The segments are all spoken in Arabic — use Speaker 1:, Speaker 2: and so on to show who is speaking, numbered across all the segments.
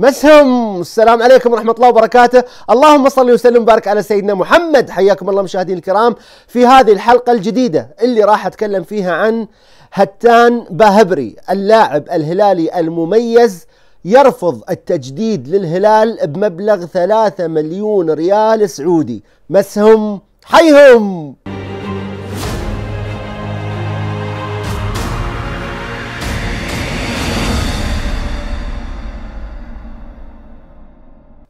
Speaker 1: مسهم السلام عليكم ورحمة الله وبركاته اللهم صل وسلم وبارك على سيدنا محمد حياكم الله مشاهدينا الكرام في هذه الحلقة الجديدة اللي راح أتكلم فيها عن هتان باهبري اللاعب الهلالي المميز يرفض التجديد للهلال بمبلغ 3 مليون ريال سعودي مسهم حيهم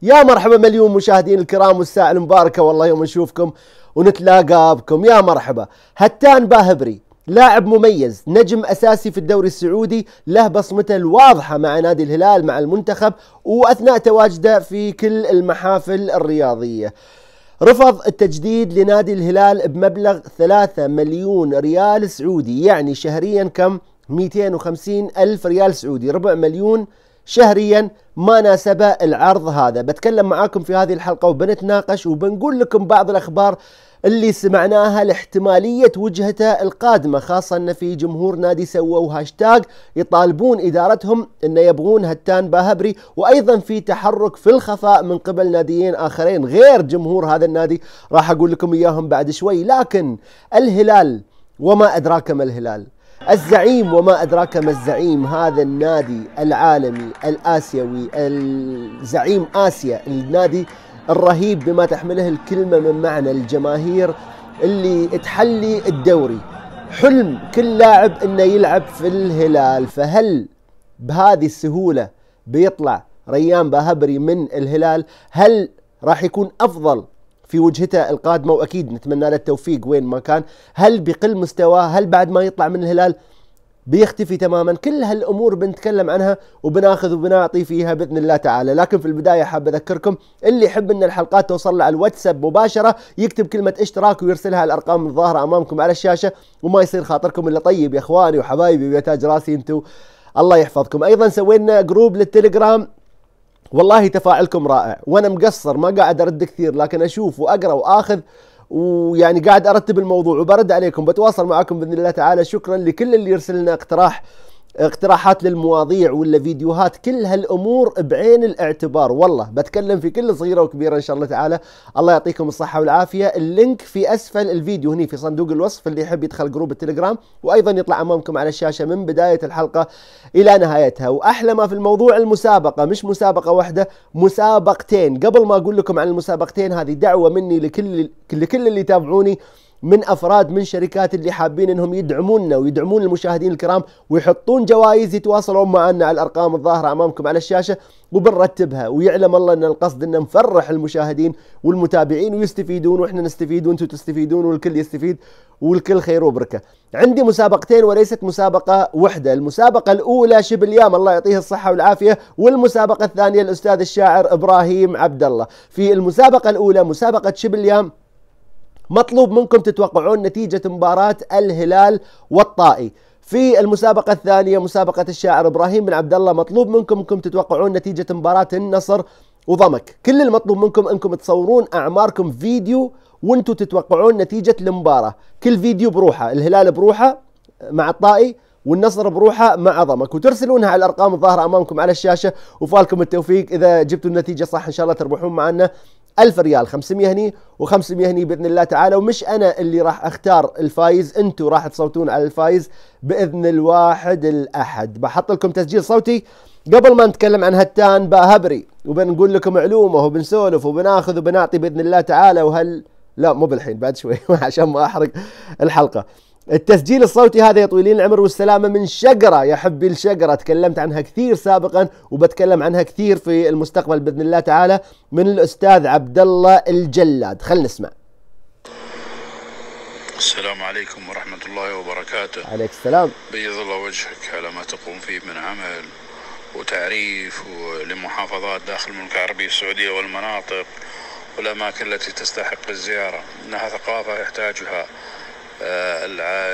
Speaker 1: يا مرحبا مليون مشاهدين الكرام والساعة المباركة والله يوم نشوفكم ونتلاقى بكم يا مرحبا هتان باهبري لاعب مميز نجم أساسي في الدوري السعودي له بصمته الواضحة مع نادي الهلال مع المنتخب وأثناء تواجده في كل المحافل الرياضية رفض التجديد لنادي الهلال بمبلغ 3 مليون ريال سعودي يعني شهريا كم 250 ألف ريال سعودي ربع مليون شهريا ما ناسب العرض هذا بتكلم معاكم في هذه الحلقة وبنتناقش وبنقول لكم بعض الأخبار اللي سمعناها لاحتمالية وجهته القادمة خاصة أن في جمهور نادي سووا هاشتاج يطالبون إدارتهم أن يبغون هتان باهبري وأيضا في تحرك في الخفاء من قبل ناديين آخرين غير جمهور هذا النادي راح أقول لكم إياهم بعد شوي لكن الهلال وما أدراك ما الهلال الزعيم وما أدراك ما الزعيم هذا النادي العالمي الآسيوي الزعيم آسيا النادي الرهيب بما تحمله الكلمة من معنى الجماهير اللي تحلي الدوري حلم كل لاعب انه يلعب في الهلال فهل بهذه السهولة بيطلع ريان باهبري من الهلال هل راح يكون افضل في وجهته القادمه واكيد نتمنى له التوفيق وين ما كان هل بقل مستواه هل بعد ما يطلع من الهلال بيختفي تماما كل هالامور بنتكلم عنها وبناخذ وبنعطي فيها باذن الله تعالى لكن في البدايه حاب اذكركم اللي يحب ان الحلقات توصل له على الواتساب مباشره يكتب كلمه اشتراك ويرسلها الارقام الظاهره امامكم على الشاشه وما يصير خاطركم الا طيب يا اخواني وحبايبي ويا تاج راسي انتم الله يحفظكم ايضا سوينا جروب للتليجرام والله تفاعلكم رائع وانا مقصر ما قاعد ارد كثير لكن اشوف واقرا واخذ ويعني قاعد ارتب الموضوع وبرد عليكم بتواصل معكم باذن الله تعالى شكرا لكل اللي يرسل لنا اقتراح اقتراحات للمواضيع ولا فيديوهات كل هالامور بعين الاعتبار والله بتكلم في كل صغيره وكبيره ان شاء الله تعالى الله يعطيكم الصحه والعافيه اللينك في اسفل الفيديو هني في صندوق الوصف اللي يحب يدخل جروب التليجرام وايضا يطلع امامكم على الشاشه من بدايه الحلقه الى نهايتها واحلى ما في الموضوع المسابقه مش مسابقه واحده مسابقتين قبل ما اقول لكم عن المسابقتين هذه دعوه مني لكل لكل اللي يتابعوني من افراد من شركات اللي حابين انهم يدعموننا ويدعمون المشاهدين الكرام ويحطون جوائز يتواصلون معنا على الارقام الظاهره امامكم على الشاشه وبنرتبها ويعلم الله ان القصد ان نفرح المشاهدين والمتابعين ويستفيدون واحنا نستفيد وانتم تستفيدون والكل يستفيد والكل خير وبركه. عندي مسابقتين وليست مسابقه واحده، المسابقه الاولى شبل اليوم الله يعطيه الصحه والعافيه والمسابقه الثانيه الاستاذ الشاعر ابراهيم عبد الله. في المسابقه الاولى مسابقه شبل اليوم مطلوب منكم تتوقعون نتيجة مباراة الهلال والطائي في المسابقة الثانية مسابقة الشاعر ابراهيم بن عبد الله مطلوب منكم انكم تتوقعون نتيجة مباراة النصر وضمك، كل المطلوب منكم انكم تصورون اعماركم فيديو وانتم تتوقعون نتيجة المباراة، كل فيديو بروحه، الهلال بروحه مع الطائي والنصر بروحه مع ضمك وترسلونها على الارقام الظاهره امامكم على الشاشه وفالكم التوفيق اذا جبتوا النتيجه صح ان شاء الله تربحون معنا 1000 ريال 500 هني و500 هني باذن الله تعالى ومش انا اللي راح اختار الفايز انتم راح تصوتون على الفايز باذن الواحد الاحد بحط لكم تسجيل صوتي قبل ما نتكلم عن هتان باهبري وبنقول لكم علومه وبنسولف وبناخذ وبنعطي باذن الله تعالى وهل لا مو بالحين بعد شوي عشان ما احرق الحلقه التسجيل الصوتي هذا يا طويلين العمر والسلامة من شقرة يا حبي الشقرة تكلمت عنها كثير سابقا وبتكلم عنها كثير في المستقبل بإذن الله تعالى من الأستاذ عبد الله الجلاد خلنا نسمع
Speaker 2: السلام عليكم ورحمة الله وبركاته عليك السلام بيض الله وجهك على ما تقوم فيه من عمل وتعريف لمحافظات داخل المملكة العربية السعودية والمناطق والأماكن التي تستحق الزيارة إنها ثقافة يحتاجها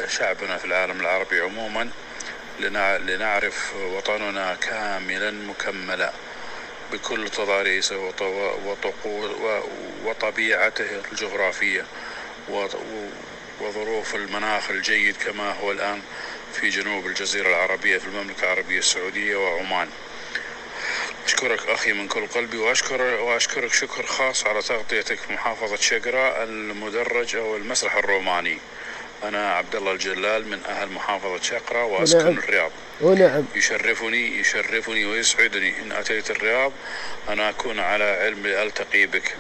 Speaker 2: شعبنا في العالم العربي عموما لنعرف وطننا كاملا مكملا بكل تضاريسه وطبيعته الجغرافية وظروف المناخ الجيد كما هو الآن في جنوب الجزيرة العربية في المملكة العربية السعودية وعمان أشكرك أخي من كل قلبي وأشكر وأشكرك شكر خاص على تغطيتك في محافظة شقراء المدرج أو المسرح الروماني أنا عبد الله الجلال من أهل محافظة شقرة وأسكن ونعم. الرياض ونعم يشرفني يشرفني ويسعدني إن أتيت الرياض أنا أكون على علم لألتقي بك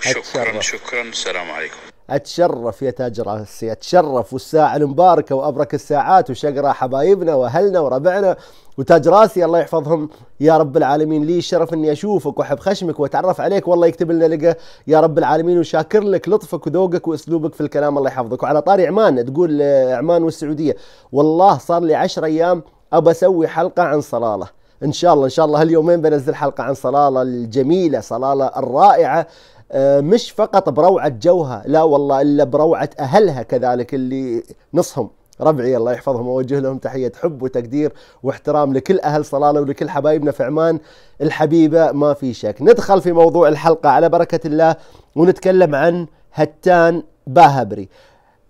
Speaker 1: شكرا
Speaker 2: شكرا السلام عليكم
Speaker 1: اتشرف يا تاج راسي اتشرف والساعه المباركه وابرك الساعات وشقرا حبايبنا واهلنا وربعنا وتاج راسي الله يحفظهم يا رب العالمين لي الشرف اني اشوفك واحب خشمك واتعرف عليك والله يكتب لنا لقى يا رب العالمين وشاكر لك لطفك وذوقك واسلوبك في الكلام الله يحفظك وعلى طاري عمان تقول عمان والسعوديه والله صار لي 10 ايام ابى اسوي حلقه عن صلاله ان شاء الله ان شاء الله هاليومين بنزل حلقه عن صلاله الجميله صلاله الرائعه آه، مش فقط بروعة جوها لا والله إلا بروعة أهلها كذلك اللي نصهم ربعي الله يحفظهم أوجه لهم تحية حب وتقدير واحترام لكل أهل صلالة ولكل حبايبنا في عمان الحبيبة ما في شك ندخل في موضوع الحلقة على بركة الله ونتكلم عن هتان باهبري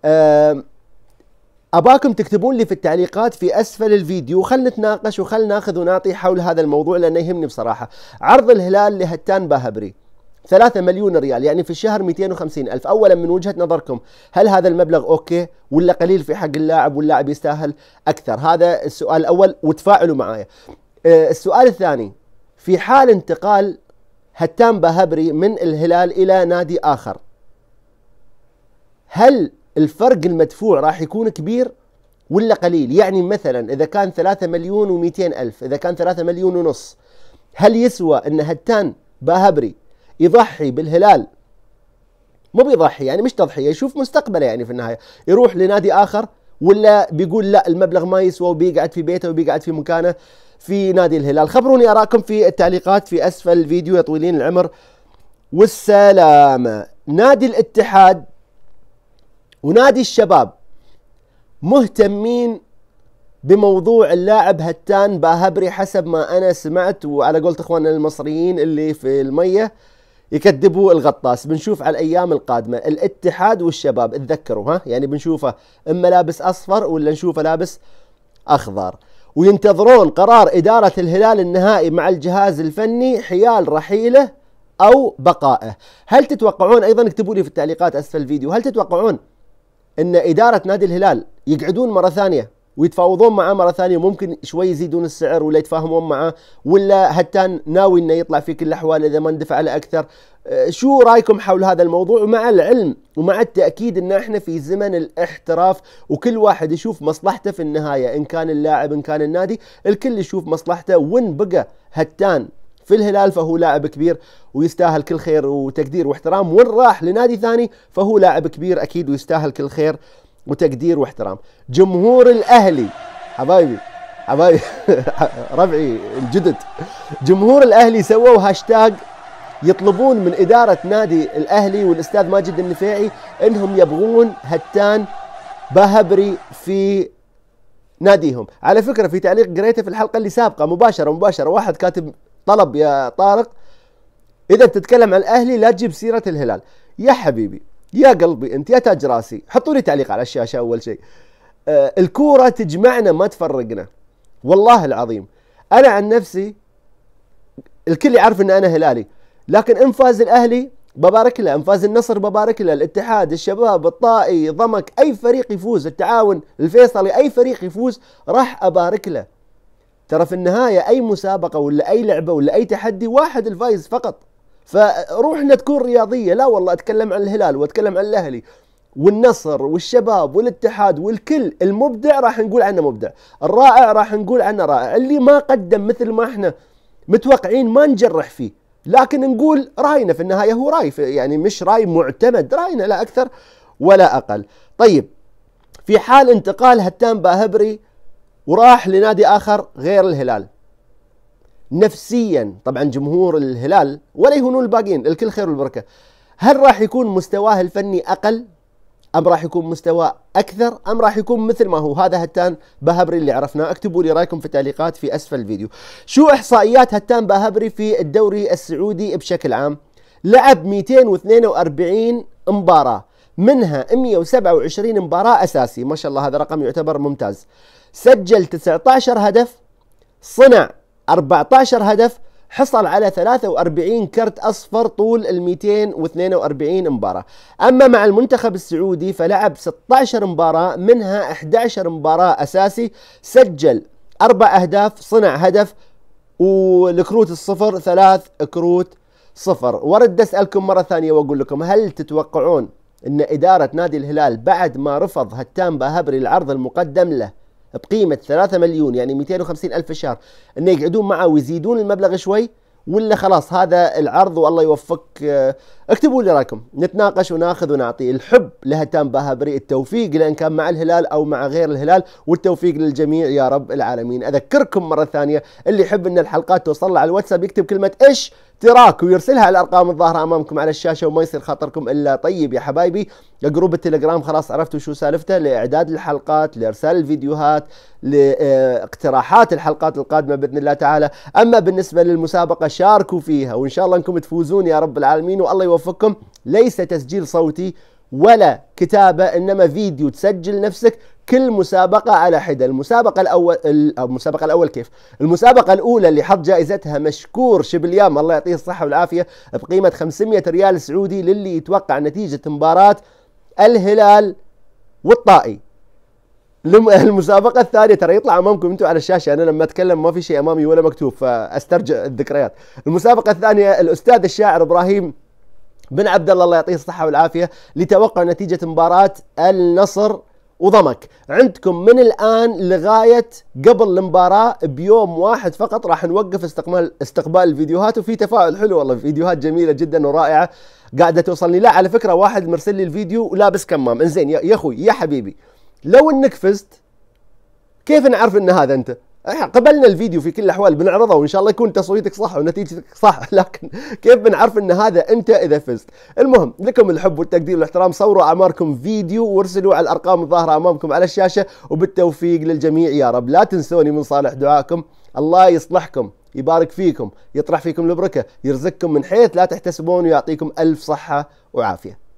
Speaker 1: آه، اباكم تكتبون لي في التعليقات في اسفل الفيديو خلنا نتناقش وخلنا ناخذ ونعطي حول هذا الموضوع لانه يهمني بصراحه عرض الهلال لهتان باهبري 3 مليون ريال يعني في الشهر 250 ألف أولا من وجهة نظركم هل هذا المبلغ أوكي ولا قليل في حق اللاعب واللاعب يستاهل أكثر هذا السؤال الأول وتفاعلوا معايا آه، السؤال الثاني في حال انتقال هتام بهبري من الهلال إلى نادي آخر هل الفرق المدفوع راح يكون كبير ولا قليل يعني مثلا إذا كان 3 مليون و ألف إذا كان 3 مليون ونص هل يسوى أن هتان باهبري يضحي بالهلال مو بيضحي يعني مش تضحيه يشوف مستقبله يعني في النهايه يروح لنادي اخر ولا بيقول لا المبلغ ما يسوى وبيقعد في بيته وبيقعد في مكانه في نادي الهلال خبروني أراكم في التعليقات في اسفل الفيديو يا طويلين العمر والسلامه نادي الاتحاد ونادي الشباب مهتمين بموضوع اللاعب هتان باهبري حسب ما انا سمعت وعلى قولة اخواننا المصريين اللي في الميه يكذبوا الغطاس بنشوف على الايام القادمه الاتحاد والشباب اتذكروا ها يعني بنشوفه اما لابس اصفر ولا نشوفه لابس اخضر وينتظرون قرار اداره الهلال النهائي مع الجهاز الفني حيال رحيله او بقائه هل تتوقعون ايضا اكتبوا لي في التعليقات اسفل الفيديو هل تتوقعون ان اداره نادي الهلال يقعدون مره ثانيه ويتفاوضون معاه مره ثانيه ممكن شوي يزيدون السعر ولا يتفاهمون معاه ولا هتان ناوي انه يطلع في كل الاحوال اذا ما ندفع له اكثر آه، شو رايكم حول هذا الموضوع ومع العلم ومع التاكيد ان احنا في زمن الاحتراف وكل واحد يشوف مصلحته في النهايه ان كان اللاعب ان كان النادي الكل يشوف مصلحته وين بقى هتان في الهلال فهو لاعب كبير ويستاهل كل خير وتقدير واحترام وين راح لنادي ثاني فهو لاعب كبير اكيد ويستاهل كل خير وتقدير واحترام جمهور الاهلي حبايبي حبايبي ربعي الجدد جمهور الاهلي سووا هاشتاج يطلبون من اداره نادي الاهلي والاستاذ ماجد النفيعي انهم يبغون هتان باهبري في ناديهم على فكره في تعليق قريته في الحلقه اللي سابقه مباشره مباشره واحد كاتب طلب يا طارق اذا تتكلم عن الاهلي لا تجيب سيره الهلال يا حبيبي يا قلبي انت يا تاج راسي حطوا لي تعليق على الشاشه اول شيء آه الكوره تجمعنا ما تفرقنا والله العظيم انا عن نفسي الكل يعرف ان انا هلالي لكن ان فاز الاهلي ببارك له ان فاز النصر ببارك له الاتحاد الشباب الطائي ضمك اي فريق يفوز التعاون الفيصلي اي فريق يفوز راح ابارك له ترى في النهايه اي مسابقه ولا اي لعبه ولا اي تحدي واحد الفايز فقط فروح انها تكون رياضيه لا والله اتكلم عن الهلال واتكلم عن الاهلي والنصر والشباب والاتحاد والكل المبدع راح نقول عنه مبدع الرائع راح نقول عنه رائع اللي ما قدم مثل ما احنا متوقعين ما نجرح فيه لكن نقول راينا في النهايه هو راي يعني مش راي معتمد راينا لا اكثر ولا اقل طيب في حال انتقال هتان باهبري وراح لنادي اخر غير الهلال نفسيا طبعا جمهور الهلال ولا يهونون الباقيين الكل خير والبركه هل راح يكون مستواه الفني اقل ام راح يكون مستوى اكثر ام راح يكون مثل ما هو هذا هتان بهبري اللي عرفناه اكتبوا لي رايكم في التعليقات في اسفل الفيديو شو احصائيات هتان بهبري في الدوري السعودي بشكل عام لعب 242 مباراه منها 127 مباراه اساسي ما شاء الله هذا رقم يعتبر ممتاز سجل 19 هدف صنع 14 هدف حصل على 43 كرت اصفر طول ال 242 مباراه، اما مع المنتخب السعودي فلعب 16 مباراه منها 11 مباراه اساسي، سجل اربع اهداف، صنع هدف والكروت الصفر ثلاث كروت صفر، ورد اسالكم مره ثانيه واقول لكم هل تتوقعون ان اداره نادي الهلال بعد ما رفض هتان باهبري العرض المقدم له بقيمة 3 مليون يعني 250 ألف شهر أنه يقعدون معه ويزيدون المبلغ شوي ولا خلاص هذا العرض والله يوفقك آه، اكتبوا لي رايكم نتناقش وناخذ ونعطي الحب لهتان باهبري التوفيق لان كان مع الهلال او مع غير الهلال والتوفيق للجميع يا رب العالمين اذكركم مره ثانيه اللي يحب ان الحلقات توصل على الواتساب يكتب كلمه ايش اشتراك ويرسلها الارقام الظاهره امامكم على الشاشه وما يصير خاطركم الا طيب يا حبايبي جروب التليجرام خلاص عرفتوا شو سالفته لاعداد الحلقات لارسال الفيديوهات لاقتراحات الحلقات القادمه باذن الله تعالى اما بالنسبه للمسابقه شاركوا فيها وان شاء الله انكم تفوزون يا رب العالمين والله يوفقكم ليس تسجيل صوتي ولا كتابة إنما فيديو تسجل نفسك كل مسابقة على حدة المسابقة الأول المسابقة الأول كيف المسابقة الأولى اللي حط جائزتها مشكور شبليام الله يعطيه الصحة والعافية بقيمة 500 ريال سعودي للي يتوقع نتيجة مباراة الهلال والطائي المسابقة الثانية ترى يطلع امامكم انتم على الشاشة انا لما اتكلم ما في شيء امامي ولا مكتوب فاسترجع الذكريات. المسابقة الثانية الاستاذ الشاعر ابراهيم بن عبد الله الله يعطيه الصحة والعافية لتوقع نتيجة مباراة النصر وضمك عندكم من الآن لغاية قبل المباراة بيوم واحد فقط راح نوقف استقبال استقبال الفيديوهات وفي تفاعل حلو والله فيديوهات جميلة جدا ورائعة قاعدة توصلني لا على فكرة واحد مرسل لي الفيديو ولابس كمام انزين يا أخوي يا حبيبي لو أنك فزت كيف نعرف أن هذا أنت؟ آه، قبلنا الفيديو في كل الاحوال بنعرضه وان شاء الله يكون تصويتك صح ونتيجتك صح لكن كيف بنعرف ان هذا انت اذا فزت المهم لكم الحب والتقدير والاحترام صوروا اعماركم فيديو وارسلوا على الارقام الظاهره امامكم على الشاشه وبالتوفيق للجميع يا رب لا تنسوني من صالح دعائكم الله يصلحكم يبارك فيكم يطرح فيكم البركه يرزقكم من حيث لا تحتسبون ويعطيكم الف صحه وعافيه